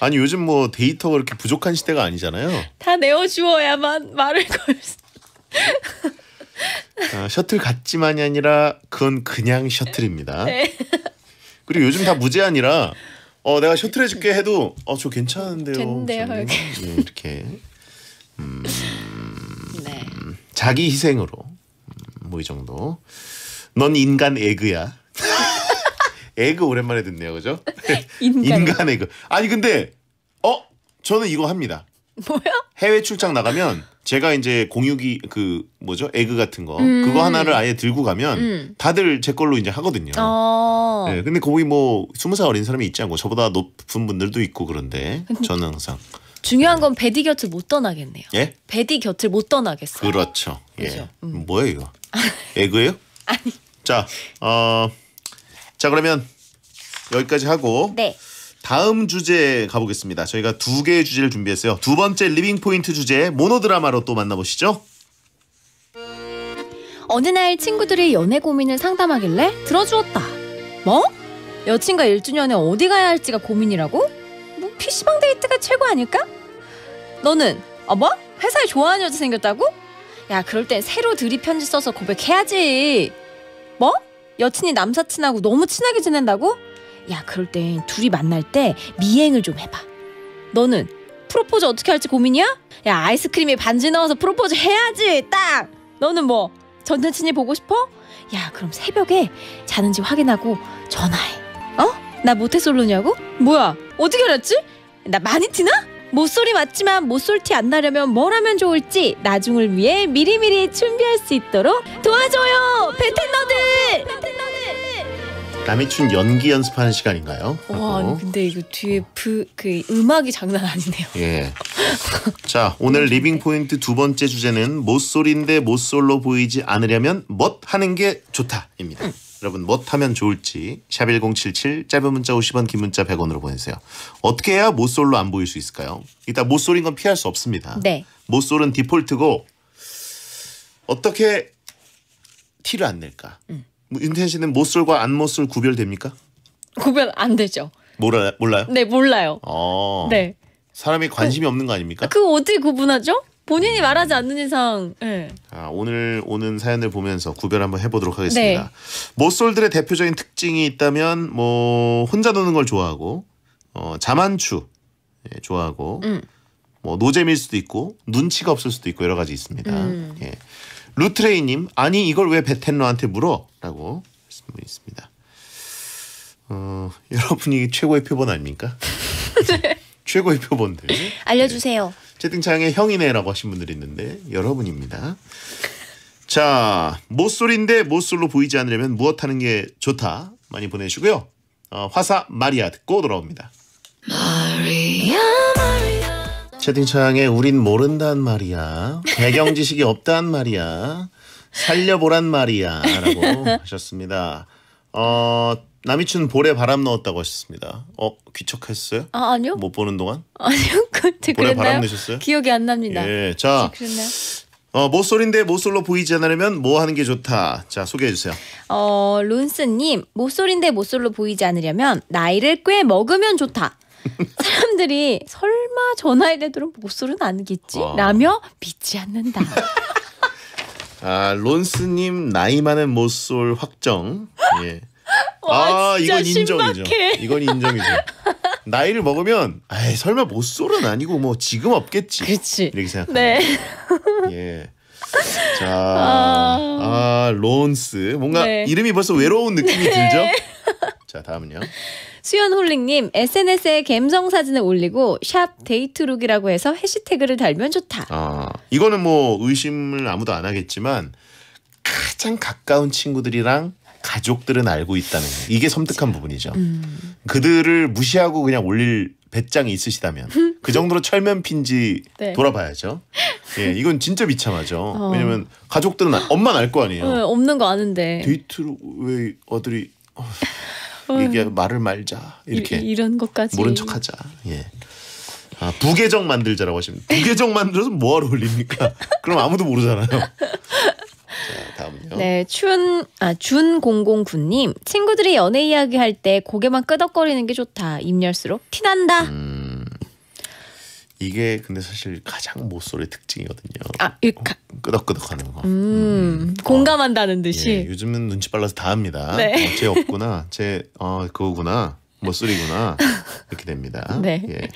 아니 요즘 뭐 데이터가 그렇게 부족한 시대가 아니잖아요. 다 내어 주어야만 말을 걸. 어, 셔틀 같지만이 아니라 그건 그냥 셔틀입니다. 네. 그리고 요즘 다 무제한이라 어 내가 셔틀 해줄게 해도 어 저 괜찮은데요. 된대요. 이렇게. 네, 예, 이렇게. 음, 네. 자기 희생으로 음, 뭐이 정도. 넌 인간 에그야. 에그 오랜만에 듣네요, 그죠? 인간 에그. 아니 근데 어 저는 이거 합니다. 뭐야? 해외 출장 나가면 제가 이제 공유기 그 뭐죠 에그 같은 거 음. 그거 하나를 아예 들고 가면 음. 다들 제 걸로 이제 하거든요. 어. 네, 근데 거기 뭐 스무 살 어린 사람이 있지 않고 저보다 높은 분들도 있고 그런데 저는 항상 중요한 예. 건배디 곁을 못 떠나겠네요. 예? 베디 곁을 못 떠나겠어요. 그렇죠. 예. 그렇죠? 음. 뭐예요 이거? 에그예요? 아니. 자, 어, 자 그러면 여기까지 하고. 네. 다음 주제 가보겠습니다. 저희가 두 개의 주제를 준비했어요. 두 번째 리빙 포인트 주제 모노드라마로 또 만나보시죠. 어느 날 친구들이 연애 고민을 상담하길래 들어주었다. 뭐? 여친과 1주년에 어디 가야 할지가 고민이라고? 뭐 PC방 데이트가 최고 아닐까? 너는 어 뭐? 회사에 좋아하는 여자 생겼다고? 야 그럴 땐 새로 들이 편지 써서 고백해야지. 뭐? 여친이 남사친하고 너무 친하게 지낸다고? 야, 그럴 땐 둘이 만날 때 미행을 좀 해봐. 너는 프로포즈 어떻게 할지 고민이야? 야, 아이스크림에 반지 넣어서 프로포즈 해야지, 딱! 너는 뭐, 전 남친이 보고 싶어? 야, 그럼 새벽에 자는지 확인하고 전화해. 어? 나 모태솔로냐고? 뭐야, 어떻게 알았지? 나 많이 티나? 모쏠이 맞지만 모쏠 티안 나려면 뭘 하면 좋을지 나중을 위해 미리미리 준비할 수 있도록 도와줘요! 베텐너들! 남이 춘 연기 연습하는 시간인가요? 와, 그고 근데 이거 뒤에 어. 부, 그 음악이 장난 아니네요. 예. 자, 오늘 리빙 포인트 두 번째 주제는 못솔인데 못솔로 보이지 않으려면 뭣 하는 게 좋다입니다. 응. 여러분 뭐 타면 좋을지 샵1077 짧은 문자 50원 긴 문자 100원으로 보내세요. 어떻게 해야 모쏠로 안 보일 수 있을까요? 일단 모쏠인 건 피할 수 없습니다. 네. 모쏠은 디폴트고 어떻게 티를 안 낼까? 음. 인텐시는 못쏠과 안 못쏠 구별됩니까? 구별 안 되죠. 몰라 몰라요? 네 몰라요. 어. 네. 사람이 관심이 그, 없는 거 아닙니까? 그 어떻게 구분하죠? 본인이 말하지 않는 이상. 네. 아, 오늘 오는 사연을 보면서 구별 한번 해보도록 하겠습니다. 네. 모쏠들의 대표적인 특징이 있다면 뭐 혼자 노는 걸 좋아하고 어, 자만추 예, 좋아하고 음. 뭐 노잼일 수도 있고 눈치가 없을 수도 있고 여러 가지 있습니다. 음. 예. 루트레이님 아니 이걸 왜 베텐러한테 물어?라고 말씀이 있습니다. 어, 여러분이 최고의 표본 아닙니까? 네. 최고의 표본들 알려주세요. 네. 채팅창에 형이네라고 하신 분들이 있는데 여러분입니다. 자 모쏠인데 모쏠로 보이지 않으려면 무엇하는 게 좋다 많이 보내주고요. 어, 화사 마리아 듣고 돌아옵니다. 마리아. 채팅창에 우린 모른단 말이야. 배경 지식이 없단 말이야. 살려보란 말이야. 라고 하셨습니다. 어, 남이춘 볼에 바람 넣었다고 하셨습니다. 어, 귀척했어요? 아, 아니요. 못 보는 동안? 아니요. 그때 볼에 그랬나요? 바람 넣으셨어요? 기억이 안 납니다. 예. 자. 어, 모쏠인데 모쏠로 보이지 않으려면 뭐 하는 게 좋다. 자, 소개해 주세요. 어, 룬스님, 모쏠인데 모쏠로 보이지 않으려면 나이를 꽤 먹으면 좋다. 사람들이 설마 전화이래도록 목소리는 아니겠지? 라며 믿지 않는다. 아 론스님 나이 많은 모쏠 확정. 예. 와, 아 이건 인정이죠. 신박해. 이건 인정이죠. 나이를 먹으면 아이 설마 모쏠은 아니고 뭐 지금 없겠지. 그렇지. 이렇게 생각합니다. 네. 예. 자, 아... 아, 론스 뭔가 네. 이름이 벌써 외로운 느낌이 네. 들죠? 자 다음은요. 수연홀릭님 SNS에 갬성 사진을 올리고 샵 데이트룩이라고 해서 해시태그를 달면 좋다. 아 이거는 뭐 의심을 아무도 안 하겠지만 가장 가까운 친구들이랑 가족들은 알고 있다는 거. 이게 섬뜩한 부분이죠. 음. 그들을 무시하고 그냥 올릴 배짱이 있으시다면 그 정도로 철면핀지 네. 돌아봐야죠. 예, 이건 진짜 비참하죠. 어. 왜냐면 가족들은 엄마는알 거 아니에요. 네, 없는 거 아는데. 데이트룩왜 아들이 어, 이게 어. 말을 말자 이렇게 이, 런 것까지 모른 척하자. 예. 아, 부계정 만들자라고 하시면 부계정 만들어서 뭐하러 올립니까? 그럼 아무도 모르잖아요. 자, 다음은요. 네, 춘, 아, 준공공군님. 친구들이 연애 이야기 할 때 고개만 끄덕거리는 게 좋다. 입 열수록 티난다. 음. 이게 근데 사실 가장 모쏠의 특징이거든요. 아, 이, 가... 어, 끄덕끄덕하는 거. 음, 음. 어. 공감한다는 듯이. 예, 요즘은 눈치 빨라서 다 합니다. 네. 어, 쟤 없구나, 쟤 어, 그거구나, 모쏠이구나 뭐 이렇게 됩니다. 네. 예.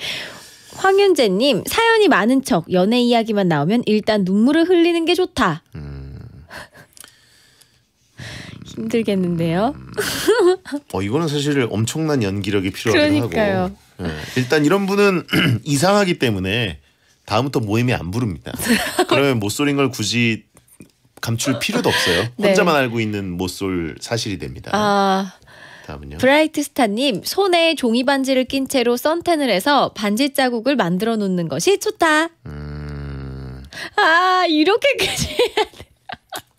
황윤재님 사연이 많은 척 연애 이야기만 나오면 일단 눈물을 흘리는 게 좋다. 음... 힘들겠는데요. 음. 어 이거는 사실 엄청난 연기력이 필요하긴 그러니까요. 하고 네. 일단 이런 분은 이상하기 때문에 다음부터 모임에 안 부릅니다. 그러면 모쏠인 걸 굳이 감출 필요도 없어요. 네. 혼자만 네. 알고 있는 모쏠 사실이 됩니다. 아... 브라이트스타님 손에 종이 반지를 낀 채로 썬텐을 해서 반지 자국을 만들어 놓는 것이 좋다. 음... 아 이렇게까지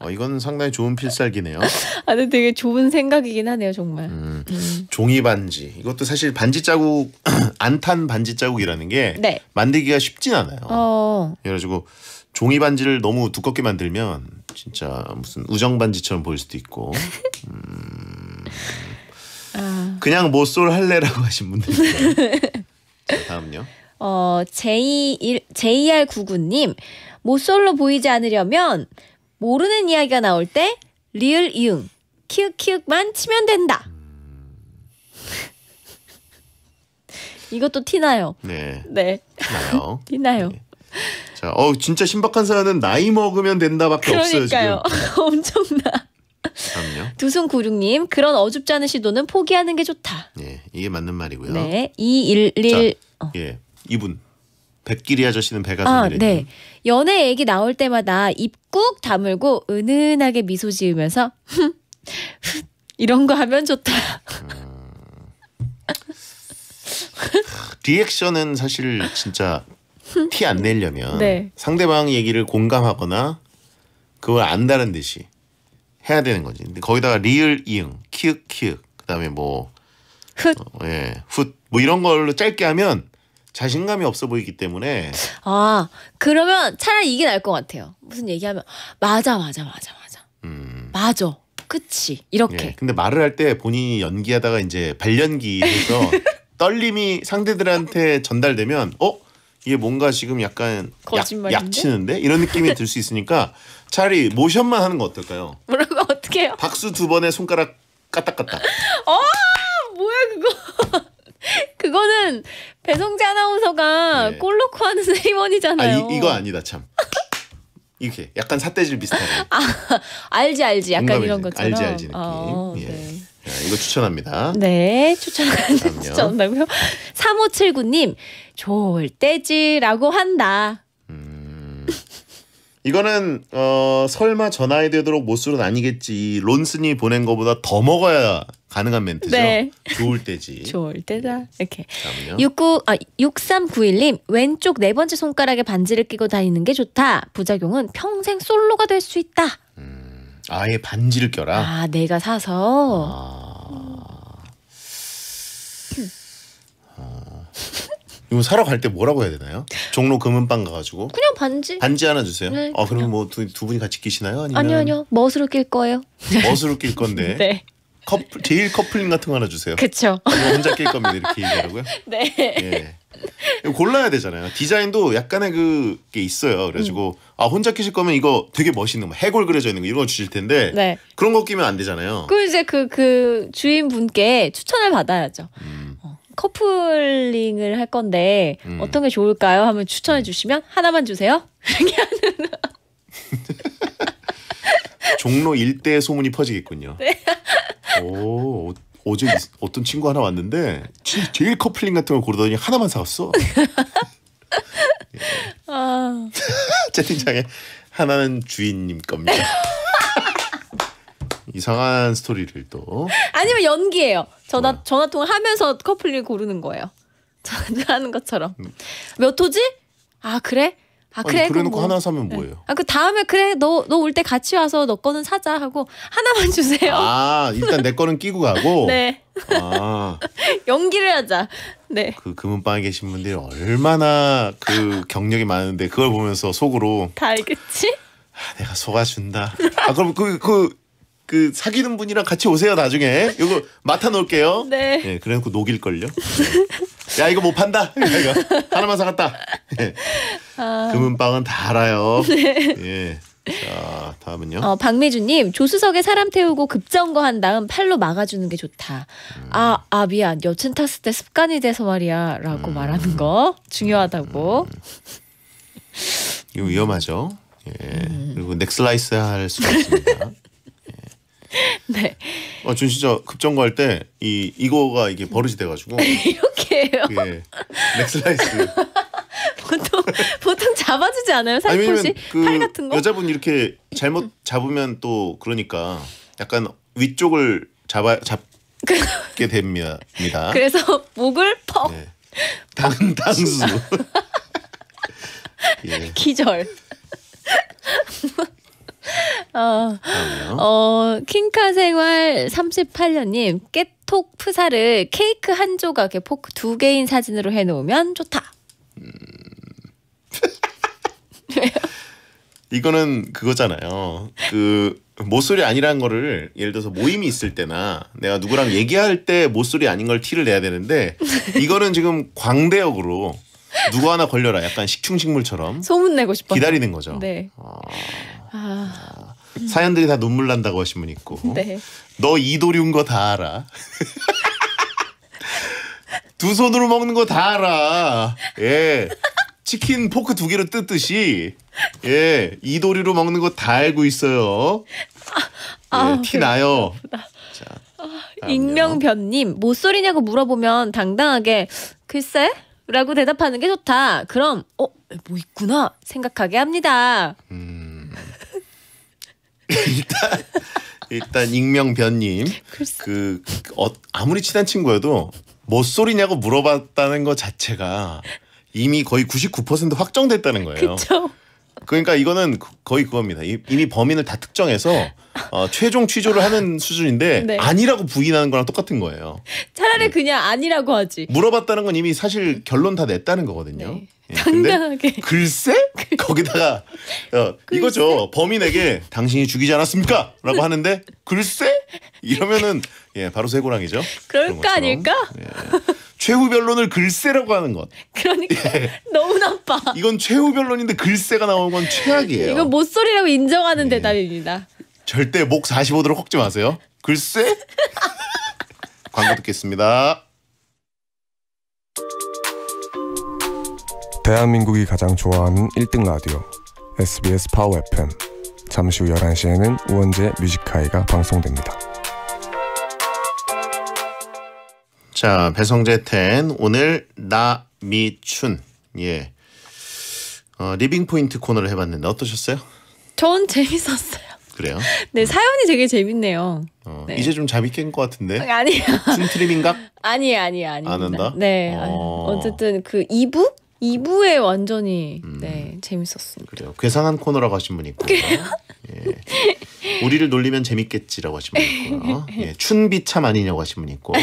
어, 이건 상당히 좋은 필살기네요. 아, 근데 되게 좋은 생각이긴 하네요, 정말. 음, 음. 종이 반지. 이것도 사실 반지 자국 안탄 반지 자국이라는 게 네. 만들기가 쉽진 않아요. 그래가지고 어. 종이 반지를 너무 두껍게 만들면 진짜 무슨 우정 반지처럼 보일 수도 있고. 음... 아. 그냥 모쏠 뭐 할래라고 하신 분들. 자, 다음요. 어, J1, JR99님, 모쏠로 보이지 않으려면 모르는 이야기가 나올 때 리을 이응, 키읔만 치면 된다. 음. 이것도 티나요. 네. 네. 티나요. 티나요. 네. 자, 어 진짜 신박한 사연은 나이 먹으면 된다밖에 그러니까요. 없어요 지금. 네. 엄청나. 두순구륙님 그런 어줍지 않은 시도는 포기하는 게 좋다. 예, 이게 맞는 말이고요. 네, 211 어. 예, 이분 백길이 아저씨는 배가 아, 네. 연애 얘기 나올 때마다 입 꾹 다물고 은은하게 미소 지으면서 이런 거 하면 좋다. 음. 리액션은 사실 진짜 티 안 내려면 네. 상대방 얘기를 공감하거나 그걸 안다는 듯이 해야 되는 거지. 근데 거기다가 리을 이응, 키읔 키읔, 그다음에 뭐 훗, 어, 예, 훗뭐 이런 걸로 짧게 하면 자신감이 없어 보이기 때문에 아 그러면 차라리 이게 나을 것 같아요. 무슨 얘기하면 맞아 맞아 맞아 맞아 음. 맞아. 그치 이렇게. 예, 근데 말을 할 때 본인이 연기하다가 이제 발연기해서 떨림이 상대들한테 전달되면 어 이게 뭔가 지금 약간 거짓말인데? 약, 치는데 이런 느낌이 들 수 있으니까 차라리 모션만 하는 거 어떨까요? 뭐라고 어떻게 해요? 박수 두 번에 손가락 까딱까딱. 어 뭐야 그거. 그거는 배송재 아나운서가 네. 골 넣고 하는 세리머니잖아요. 아, 이, 거 아니다 참. 이렇게 약간 사태질 비슷하게. 아, 알지 알지 약간 이런 것처럼. 알지 알지 느낌. 아, 예. 네. 이거 추천합니다. 네, 추천하는데 추천한다고요? 3579님, 졸대지라고 한다. 음. 이거는 어, 설마 전화해 되도록 모술은 아니겠지. 론슨이 보낸 거보다 더 먹어야 가능한 멘트죠. 네. 좋을 때지. 좋을 때다. 네. 이렇게. 69, 아, 6391님 왼쪽 네 번째 손가락에 반지를 끼고 다니는 게 좋다. 부작용은 평생 솔로가 될 수 있다. 음. 아예 반지를 껴라. 아 내가 사서. 아... 어. 이거 사러 갈 때 뭐라고 해야 되나요? 종로 금은방 가가지고 그냥 반지 반지 하나 주세요. 네, 아 그럼 뭐두 두 분이 같이 끼시나요? 아니면 아니요 아니요 멋으로 낄 거예요. 멋으로 낄 건데. 네. 커플 제일 커플링 같은 거 하나 주세요. 그렇죠. 혼자 낄 겁니다 이렇게 얘기하고요. 네. 예. 골라야 되잖아요. 디자인도 약간의 그게 있어요. 그래가지고 음. 아 혼자 끼실 거면 이거 되게 멋있는 거 해골 그려져 있는 거 이런 거 주실 텐데 네. 그런 거 끼면 안 되잖아요. 그 이제 그그 그 주인분께 추천을 받아야죠. 음. 어, 커플링을 할 건데 음. 어떤 게 좋을까요? 하면 추천해 음. 주시면 하나만 주세요. 종로 일대 소문이 퍼지겠군요. 네. 오, 어제 어떤 친구 하나 왔는데 제일 커플링 같은 걸 고르더니 하나만 사왔어. 아. 채팅창에 하나는 주인님 겁니다. 이상한 스토리를 또 아니면 연기예요. 전화 뭐야? 전화 통화하면서 커플링 고르는 거예요. 하는 것처럼 음. 몇 호지? 아 그래? 아 그래 그래놓고 뭐. 하나 사면 네. 뭐예요? 아그 다음에 그래 너 너 올 때 같이 와서 너 거는 사자 하고 하나만 주세요. 아 일단 내 거는 끼고 가고. 네. 아 연기를 하자. 네. 그 금은방에 계신 분들이 얼마나 그 경력이 많은데 그걸 보면서 속으로 다 알겠지? 아, 내가 속아준다. 아 그럼 그 그 그, 그 사귀는 분이랑 같이 오세요 나중에 이거 맡아 놓을게요. 네. 네 그래놓고 녹일 걸요. 네. 야 이거 못 판다. 이거 하나만 사갔다. 예. 아... 금은빵은 다 알아요. 네. 예. 자 다음은요. 어, 박미주님 조수석에 사람 태우고 급정거한 다음 팔로 막아주는 게 좋다. 아아 음. 아, 아, 미안 여친 탔을 때 습관이 돼서 말이야라고 음. 말하는 거 중요하다고. 음. 이거 위험하죠. 예. 음. 그리고 넥슬라이스 할 수가 있습니다. 네. 예. 어, 전 진짜 급정거할 때 이 이거가 이게 버릇이 돼가지고 이렇게 뭐예요? 예. 넥슬라이스. 보통 보통 잡아주지 않아요? 살포시 그팔 같은 거? 여자분 이렇게 잘못 잡으면 또 그러니까 약간 위쪽을 잡아 잡게 됩니다. 그래서 목을 퍽. 네. 당 당수. 예. 기절. 어, 어, 킹카 생활 38년님, 깨톡 프사를 케이크 한 조각에 포크 두 개인 사진으로 해놓으면 좋다. 음... 이거는 그거잖아요. 그 모쏠이 아니란 거를 예를 들어서 모임이 있을 때나 내가 누구랑 얘기할 때 모쏠이 아닌 걸 티를 내야 되는데 이거는 지금 광대역으로 누구 하나 걸려라 약간 식충식물처럼 소문내고 싶어 기다리는 거죠. 네. 아... 아... 사연들이 다 눈물 난다고 하신 분 있고 네. 너 이도륜 거다 알아. 두 손으로 먹는 거 다 알아. 예. 치킨 포크 두 개로 뜯듯이 예 이도리로 먹는 거 다 알고 있어요. 아, 아 예, 아, 티래 나요. 자, 익명변님 못 소리냐고 물어보면 당당하게 글쎄. 라고 대답하는 게 좋다. 그럼 어 뭐 있구나 생각하게 합니다. 음. 일단 일단 익명 변님 그 어, 아무리 친한 친구여도 뭔 소리냐고 물어봤다는 것 자체가 이미 거의 99% 확정됐다는 거예요. 그쵸? 그러니까 이거는 그, 거의 그겁니다. 이미 범인을 다 특정해서 어, 최종 취조를 하는 수준인데 네. 아니라고 부인하는 거랑 똑같은 거예요. 차라리 음. 그냥 아니라고 하지. 물어봤다는 건 이미 사실 결론 다 냈다는 거거든요. 네. 예, 당당하게. 글쎄 거기다가 어, 글쎄? 이거죠 범인에게 당신이 죽이지 않았습니까?라고 하는데 글쎄 이러면은 예 바로 쇠고랑이죠. 그럴까 아닐까? 예. 최후 변론을 글쎄라고 하는 것. 그러니까 예. 너무 나빠. 이건 최후 변론인데 글쎄가 나오는 건 최악이에요. 이건 못소리라고 인정하는 예. 대답입니다. 절대 목 45도로 꺾지 마세요. 글쎄? 광고 듣겠습니다. 대한민국이 가장 좋아하는 1등 라디오 SBS 파워 FM 잠시 후 11시에는 우원재 뮤직하이가 방송됩니다. 자, 배성재 텐 오늘 나미춘 예. 어, 리빙 포인트 코너를 해 봤는데 어떠셨어요? 전 재밌었어요. 그래요? 네, 사연이 되게 재밌네요. 어, 네. 이제 좀 잠이 깬 것 같은데. 아니요. 트림인가아니아니아니안 한다? 네. 어. 쨌든그 2부? 2부에 완전히 음. 네 재밌었습니다. 그래요. 괴상한 코너라고 하신 분이 있고요. 예. 우리를 놀리면 재밌겠지라고 하신 분 있고요. 네. 예, 춘비참 아니냐고 하신 분 있고.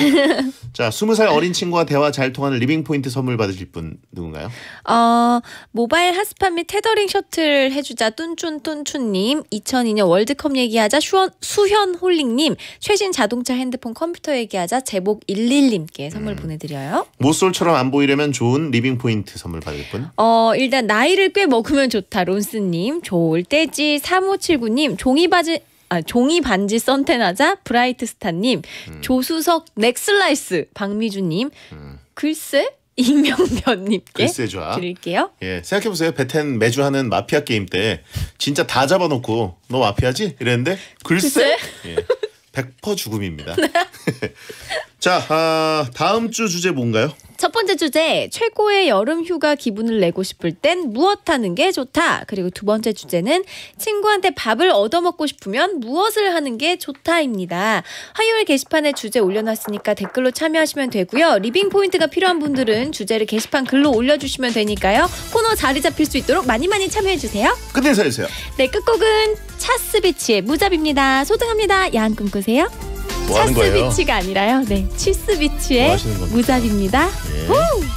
자, 2 0살 어린 친구와 대화 잘 통하는 리빙 포인트 선물 받으실 분 누군가요? 어, 모바일 핫스팟 및 테더링 셔틀 해주자 뚠춘 뚠춘님, 2002년 월드컵 얘기하자 수현, 수현 홀링님, 최신 자동차 핸드폰 컴퓨터 얘기하자 제복 11님께 선물 음. 보내드려요. 모쏠처럼 안 보이려면 좋은 리빙 포인트 선물 받을 분. 어, 일단 나이를 꽤 먹으면 좋다 론스님, 좋을 때지 3579님, 종이 바지 아, 종이 반지 썬텐하자 브라이트스타님 음. 조수석 넥슬라이스 박미주님 음. 글쎄 익명변님께 드릴게요. 예, 생각해 보세요. 베텐 매주 하는 마피아 게임 때 진짜 다 잡아놓고 너 마피아지? 이랬는데 글쎄, 글쎄? 예, 100% 죽음입니다. 자, 아, 다음 주 주제 뭔가요? 첫 번째 주제 최고의 여름 휴가 기분을 내고 싶을 땐 무엇 하는 게 좋다. 그리고 두 번째 주제는 친구한테 밥을 얻어먹고 싶으면 무엇을 하는 게 좋다입니다. 화요일 게시판에 주제 올려놨으니까 댓글로 참여하시면 되고요. 리빙 포인트가 필요한 분들은 주제를 게시판 글로 올려주시면 되니까요. 코너 자리 잡힐 수 있도록 많이 많이 참여해주세요. 끝내서 해주세요. 네, 끝곡은 차스비치의 무잡입니다. 소등합니다. 야한 꿈꾸세요. 뭐 하는 거예요? 차스 비치가 아니라요. 네, 치스 비치의 뭐 하시는 입니다 예.